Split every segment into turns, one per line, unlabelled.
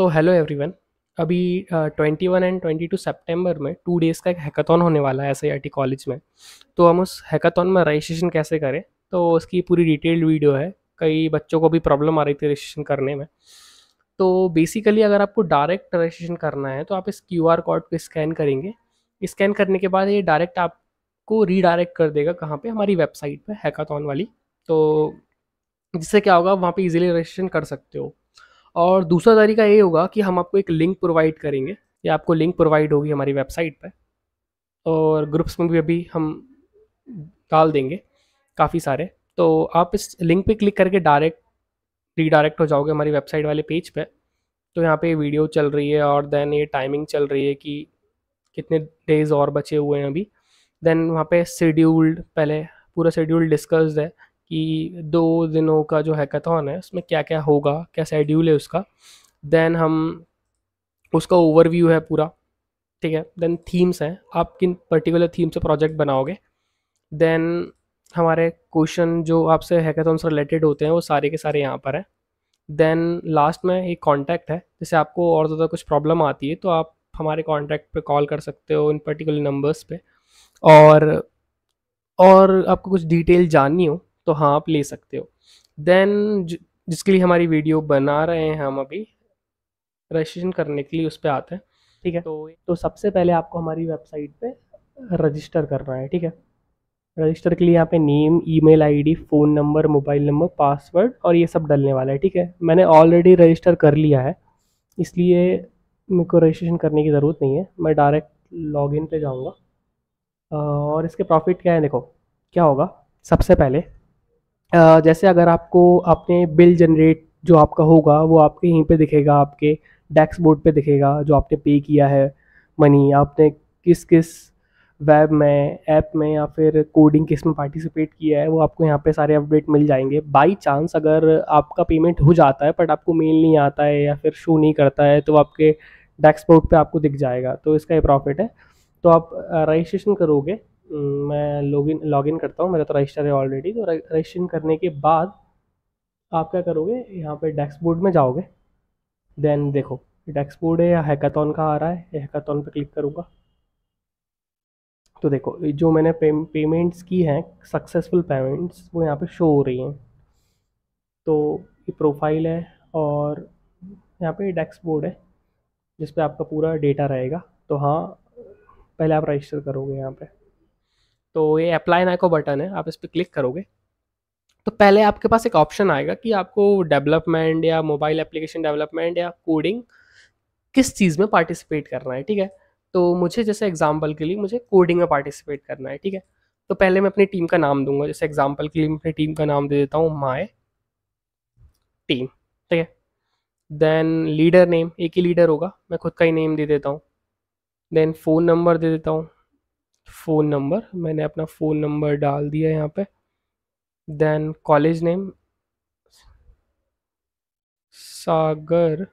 सो hello everyone अभी twenty one and twenty two September में two days का एक हैकाथॉन होने वाला है एस कॉलेज में तो हम उस हैकाथॉन में रजिस्ट्रेशन कैसे करें तो उसकी पूरी डिटेल्ड वीडियो है कई बच्चों को भी प्रॉब्लम आ रही थी रजिस्ट्रेशन करने में तो बेसिकली अगर आपको डायरेक्ट रजिस्ट्रेशन करना है तो आप इस क्यू आर कोड को स्कैन करेंगे स्कैन करने के बाद ये डायरेक्ट आपको रीडायरेक्ट कर देगा कहाँ पर हमारी वेबसाइट पर हैकाथॉन वाली तो जिससे क्या होगा वहाँ पे इजीली रजिस्ट्रेशन कर सकते हो और दूसरा तरीका ये होगा कि हम आपको एक लिंक प्रोवाइड करेंगे या आपको लिंक प्रोवाइड होगी हमारी वेबसाइट पर और ग्रुप्स में भी अभी हम डाल देंगे काफ़ी सारे तो आप इस लिंक पे क्लिक करके डायरेक्ट रीडायरेक्ट हो जाओगे हमारी वेबसाइट वाले पेज पे तो यहाँ पे वीडियो चल रही है और देन ये टाइमिंग चल रही है कि कितने डेज़ और बचे हुए हैं अभी देन वहाँ पे शेड्यूल्ड पहले पूरा शेड्यूल डिस्कस्ड है कि दो दिनों का जो हैकाथॉन है उसमें क्या क्या होगा क्या शेड्यूल है उसका देन हम उसका ओवरव्यू है पूरा ठीक है देन थीम्स हैं आप किन पर्टिकुलर थीम से प्रोजेक्ट बनाओगे देन हमारे क्वेश्चन जो आपसे हैकाथॉन से रिलेटेड होते हैं वो सारे के सारे यहाँ पर हैं देन लास्ट में एक कॉन्टैक्ट है जैसे आपको और ज़्यादा कुछ प्रॉब्लम आती है तो आप हमारे कॉन्टैक्ट पे कॉल कर सकते हो इन पर्टिकुलर नंबर्स पे और और आपको कुछ डिटेल जाननी हो तो हाँ आप ले सकते हो देन जिसके लिए हमारी वीडियो बना रहे हैं हम अभी रजिस्ट्रेशन करने के लिए उस पर आते हैं ठीक है तो तो, तो सबसे पहले आपको हमारी वेबसाइट पे रजिस्टर करना है ठीक है रजिस्टर के लिए यहाँ पे name email ID phone number mobile number password और ये सब डलने वाला है ठीक है मैंने ऑलरेडी रजिस्टर कर लिया है इसलिए मेरे को रजिस्ट्रेशन करने की ज़रूरत नहीं है मैं डायरेक्ट इन पर जाऊँगा और इसके प्रॉफिट क्या है देखो क्या होगा सबसे पहले जैसे अगर आपको आपने बिल जनरेट जो आपका होगा वो आपके यहीं पे दिखेगा आपके डैक्सबोर्ड पे दिखेगा जो आपने पे किया है मनी आपने किस किस वेब में ऐप में या फिर कोडिंग किस में पार्टिसिपेट किया है वो आपको यहाँ पे सारे अपडेट मिल जाएंगे बाई चांस अगर आपका पेमेंट हो जाता है बट आपको मेल नहीं आता है या फिर शो नहीं करता है तो आपके डैक्सपोर्ट पे आपको दिख जाएगा तो इसका ये प्रॉफिट है तो आप रजिस्ट्रेशन करोगे मैं लॉगिन लॉगिन करता हूँ मेरा तो रजिस्टर है ऑलरेडी तो रजिस्ट्रेशन करने के बाद आप क्या करोगे यहाँ पे डैक्सबोर्ड में जाओगे देन देखो डैक्सबोर्ड है या हैकाथन का आ रहा है हैकाथन पे क्लिक करूँगा तो देखो जो मैंने पे, पेमेंट्स की हैं सक्सेसफुल पेमेंट्स वो यहाँ पे शो हो रही हैं तो ये प्रोफाइल है और यहाँ पे डैक्सबोर्ड है जिस पर आपका पूरा डेटा रहेगा तो हाँ पहले आप रजिस्टर करोगे यहाँ पे तो ये अप्लाई नाइको बटन है आप इस पर क्लिक करोगे तो पहले आपके पास एक ऑप्शन आएगा कि आपको डेवलपमेंट या मोबाइल एप्लीकेशन डेवलपमेंट या कोडिंग किस चीज़ में पार्टिसिपेट करना है ठीक है तो मुझे जैसे एग्जाम्पल के लिए मुझे कोडिंग में पार्टिसिपेट करना है ठीक है तो पहले मैं अपनी टीम का नाम दूंगा जैसे एग्जाम्पल के लिए मैं अपनी टीम का नाम दे देता हूँ माए टीम ठीक है देन लीडर नेम एक ही लीडर होगा मैं खुद का ही नेम दे देता हूँ देन फ़ोन नंबर दे देता हूँ फ़ोन नंबर मैंने अपना फ़ोन नंबर डाल दिया यहाँ पे then college name Sagar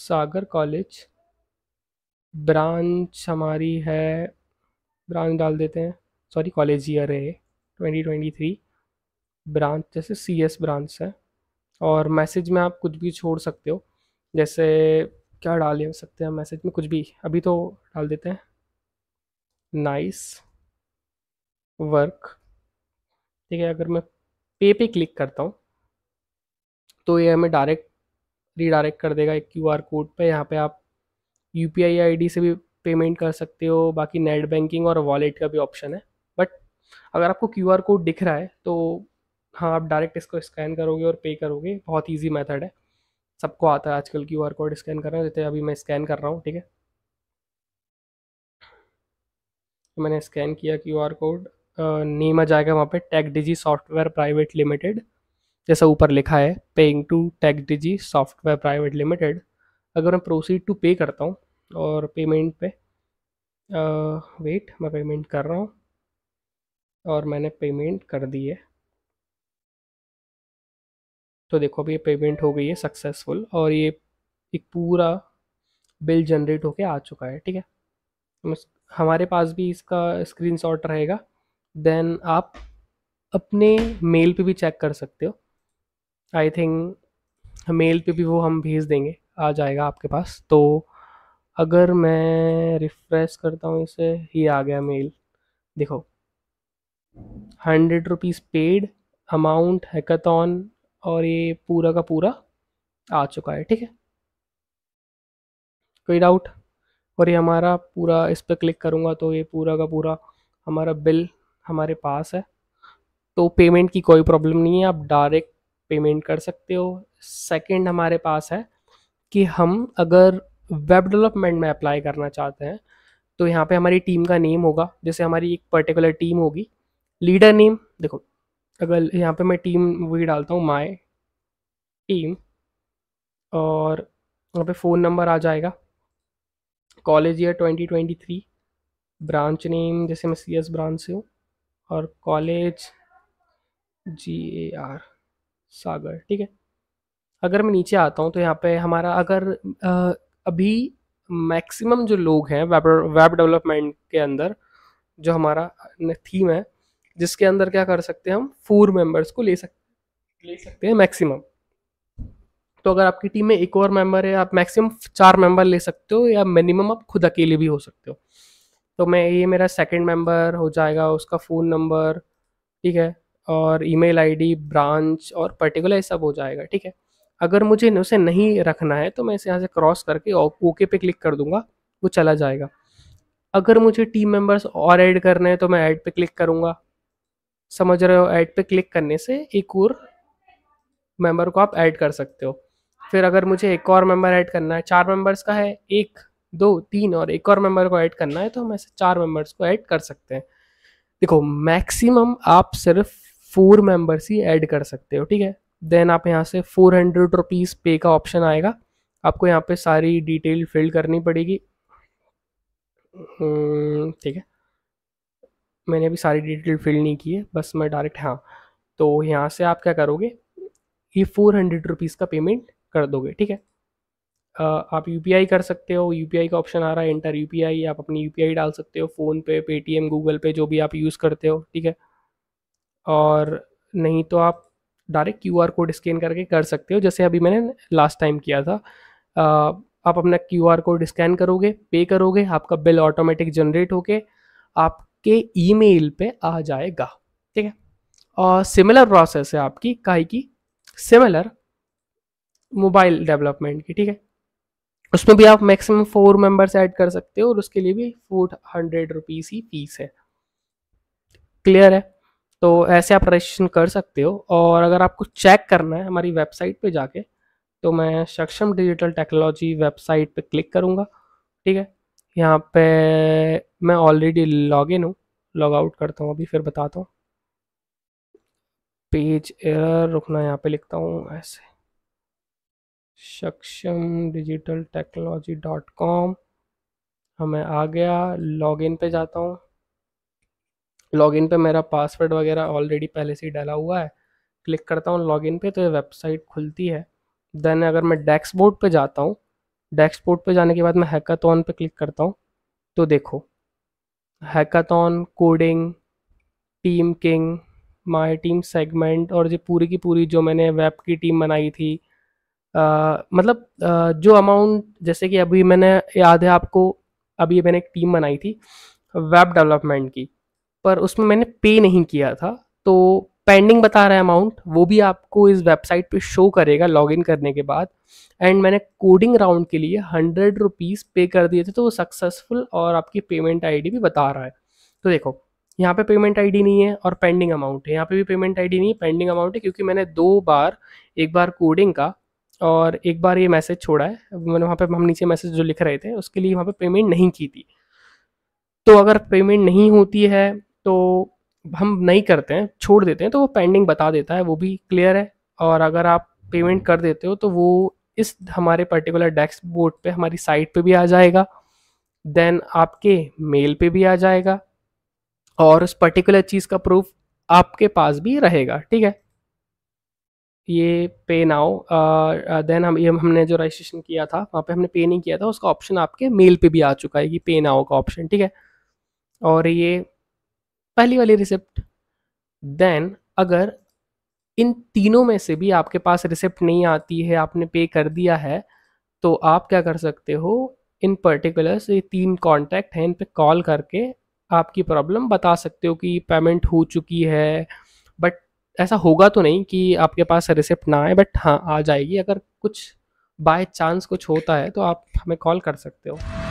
Sagar college branch हमारी है ब्रांच डाल देते हैं सॉरी कॉलेज ईयर है ट्वेंटी ट्वेंटी थ्री ब्रांच जैसे सी एस ब्रांच है और मैसेज में आप कुछ भी छोड़ सकते हो जैसे क्या डाले सकते हैं मैसेज में कुछ भी अभी तो डाल देते हैं नाइस वर्क ठीक है अगर मैं पे पे क्लिक करता हूँ तो ये हमें डायरेक्ट रीडायरेक्ट कर देगा एक क्यू आर कोड पर यहाँ पे आप U P I I D से भी पेमेंट कर सकते हो बाकी नेट बैंकिंग और वॉलेट का भी ऑप्शन है बट अगर आपको क्यू आर कोड दिख रहा है तो हाँ आप डायरेक्ट इसको स्कैन करोगे और पे करोगे बहुत ईजी मैथड है सबको आता है आजकल क्यू आर कोड स्कैन करना जैसे अभी मैं स्कैन कर रहा हूँ ठीक है तो मैंने स्कैन किया क्यू आर कोड नेम आ जाएगा वहाँ पे Tech Digi Software Private Limited जैसा ऊपर लिखा है paying to Tech Digi Software Private Limited अगर मैं प्रोसीड टू पे करता हूँ और पेमेंट पे वेट मैं पेमेंट कर रहा हूँ और मैंने पेमेंट कर दी है तो देखो अभी ये पेमेंट हो गई है सक्सेसफुल और ये एक पूरा बिल जनरेट होके आ चुका है ठीक है हमारे पास भी इसका स्क्रीन रहेगा देन आप अपने मेल पे भी चेक कर सकते हो आई थिंक मेल पे भी वो हम भेज देंगे आ जाएगा आपके पास तो अगर मैं रिफ्रेश करता हूँ इसे ये आ गया मेल देखो hundred rupees paid amount hackathon और ये पूरा का पूरा आ चुका है ठीक है कोई डाउट और ये हमारा पूरा इस पर क्लिक करूँगा तो ये पूरा का पूरा हमारा बिल हमारे पास है तो पेमेंट की कोई प्रॉब्लम नहीं है आप डायरेक्ट पेमेंट कर सकते हो सेकंड हमारे पास है कि हम अगर वेब डेवलपमेंट में अप्लाई करना चाहते हैं तो यहाँ पे हमारी टीम का नेम होगा जैसे हमारी एक पर्टिकुलर टीम होगी लीडर नेम देखो अगर यहाँ पे मैं टीम वही डालता हूँ माय टीम और यहाँ पे फ़ोन नंबर आ जाएगा college year twenty twenty three branch name जैसे मैं सी एस ब्रांच से हूँ और कॉलेज जी ए आर सागर ठीक है अगर मैं नीचे आता हूँ तो यहाँ पे हमारा अगर आ, अभी मैक्सिमम जो लोग हैं वेब वेब डेवलपमेंट के अंदर जो हमारा थीम है जिसके अंदर क्या कर सकते हैं हम फोर मेंबर्स को ले सकते ले सकते हैं मैक्सिमम तो अगर आपकी टीम में एक और मेंबर है आप मैक्सिमम चार मेंबर ले सकते हो या मिनिमम आप खुद अकेले भी हो सकते हो तो मैं ये मेरा सेकंड मेंबर हो जाएगा उसका फ़ोन नंबर ठीक है और ईमेल आईडी ब्रांच और पर्टिकुलर ये सब हो जाएगा ठीक है अगर मुझे उसे नहीं रखना है तो मैं इसे यहाँ से क्रॉस करके ओके पे क्लिक कर दूंगा वो चला जाएगा अगर मुझे टीम मेंबर्स और ऐड करने हैं तो मैं ऐड पे क्लिक करूंगा समझ रहे हो ऐड पे क्लिक करने से एक और मेंबर को आप ऐड कर सकते हो फिर अगर मुझे एक और मेंबर ऐड करना है चार मेंबर्स का है एक दो तीन और एक और मेंबर को ऐड करना है तो हम ऐसे चार मेंबर्स को ऐड कर सकते हैं देखो मैक्सिमम आप सिर्फ फोर मेंबर्स ही ऐड कर सकते हो ठीक है देन आप यहाँ से फोर हंड्रेड रुपीज़ पे का ऑप्शन आएगा आपको यहाँ पे सारी डिटेल फिल करनी पड़ेगी हम्म, ठीक है मैंने अभी सारी डिटेल फिल नहीं की है बस मैं डायरेक्ट हाँ तो यहाँ से आप क्या करोगे ये फोर हंड्रेड रुपीज़ का पेमेंट कर दोगे ठीक है आप यू कर सकते हो यू का ऑप्शन आ रहा है इंटर यू आप अपनी यू डाल सकते हो फ़ोनपे पेटीएम गूगल पे जो भी आप यूज़ करते हो ठीक है और नहीं तो आप डायरेक्ट क्यू कोड स्कैन करके कर सकते हो जैसे अभी मैंने लास्ट टाइम किया था आप अपना क्यू कोड स्कैन करोगे पे करोगे आपका बिल ऑटोमेटिक जनरेट होके आप आपके ईमेल पे आ जाएगा ठीक है और सिमिलर प्रोसेस है आपकी काई की सिमिलर मोबाइल डेवलपमेंट की ठीक है उसमें भी आप मैक्सिमम फोर मेंबर्स ऐड कर सकते हो और उसके लिए भी फोर हंड्रेड रुपीज़ ही फीस है क्लियर है तो ऐसे आप रजिस्ट्रेशन कर सकते हो और अगर आपको चेक करना है हमारी वेबसाइट पे जाके तो मैं सक्षम डिजिटल टेक्नोलॉजी वेबसाइट पे क्लिक करूँगा ठीक है यहाँ पे मैं ऑलरेडी लॉग इन हूँ लॉग आउट करता हूँ अभी फिर बताता हूँ पेज एरर रुकना यहाँ पे लिखता हूँ ऐसे सक्षम डिजिटल टेक्नोलॉजी डॉट कॉम हमें आ गया लॉग इन पर जाता हूँ लॉग इन पर मेरा पासवर्ड वगैरह ऑलरेडी पहले से ही डाला हुआ है क्लिक करता हूँ लॉग इन पर तो ये वेबसाइट खुलती है देन अगर मैं डैक्स बोर्ड पर जाता हूँ डैक्सपोर्ट पे जाने के बाद मैं हैकाथॉन पे क्लिक करता हूँ तो देखो hackathon coding team king my team segment और जो पूरी की पूरी जो मैंने वेब की टीम बनाई थी आ, मतलब आ, जो अमाउंट जैसे कि अभी मैंने याद है आपको अभी मैंने एक टीम बनाई थी वेब डेवलपमेंट की पर उसमें मैंने पे नहीं किया था तो पेंडिंग बता रहा है अमाउंट वो भी आपको इस वेबसाइट पे शो करेगा लॉगिन करने के बाद एंड मैंने कोडिंग राउंड के लिए हंड्रेड रुपीज़ पे कर दिए थे तो वो सक्सेसफुल और आपकी पेमेंट आईडी भी बता रहा है तो देखो यहाँ पे पेमेंट आईडी नहीं है और पेंडिंग अमाउंट है यहाँ पे भी पेमेंट आईडी नहीं है पेंडिंग अमाउंट है क्योंकि मैंने दो बार एक बार कोडिंग का और एक बार ये मैसेज छोड़ा है मैंने वहाँ पे हम नीचे मैसेज जो लिख रहे थे उसके लिए वहाँ पे पेमेंट नहीं की थी तो अगर पेमेंट नहीं होती है तो हम नहीं करते हैं छोड़ देते हैं तो वो पेंडिंग बता देता है वो भी क्लियर है और अगर आप पेमेंट कर देते हो तो वो इस हमारे पर्टिकुलर डेस्क बोर्ड पर हमारी साइट पर भी आ जाएगा देन आपके मेल पर भी आ जाएगा और उस पर्टिकुलर चीज़ का प्रूफ आपके पास भी रहेगा ठीक है ये पे नाउ देन हम ये हमने जो रजिस्ट्रेशन किया था वहाँ पे हमने पे नहीं किया था उसका ऑप्शन आपके मेल पे भी आ चुका है कि पे नाउ का ऑप्शन ठीक है और ये पहली वाली रिसिप्ट देन अगर इन तीनों में से भी आपके पास रिसिप्ट नहीं आती है आपने पे कर दिया है तो आप क्या कर सकते हो इन पर्टिकुलर ये तीन कॉन्टैक्ट हैं इन पे कॉल करके आपकी प्रॉब्लम बता सकते हो कि पेमेंट हो चुकी है बट ऐसा होगा तो नहीं कि आपके पास रिसिप्ट ना आए बट हाँ आ जाएगी अगर कुछ बाय चांस कुछ होता है तो आप हमें कॉल कर सकते हो